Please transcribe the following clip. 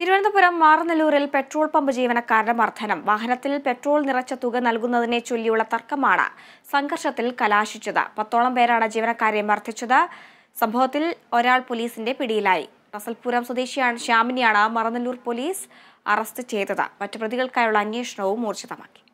Thiruvananthapuram മാറനല്ലൂരിൽ petrol pump ജീവനക്കാരുടെ മർദ്ദനം വാഹനത്തിൽ പെട്രോൾ നിറച്ച തുക നൽകുന്നതിനെ ചൊല്ലിയുള്ള തർക്കമാണ് സംഘർഷത്തിൽ കലാശിച്ചത് പത്തോളം പേരാണ് ജീവനക്കാരെ മർദ്ദിച്ചത് സംഭവത്തിൽ ഒരാൾ പോലീസിന്റെ പിടിയിലായി റസൽപുരം സ്വദേശിയാണ് ശ്യാമിനിയാണ് മറനല്ലൂർ പോലീസ് അറസ്റ്റ് ചെയ്തത് മറ്റു പ്രതികൾക്കായുള്ള അന്വേഷണവും ഊർജിതമാക്കി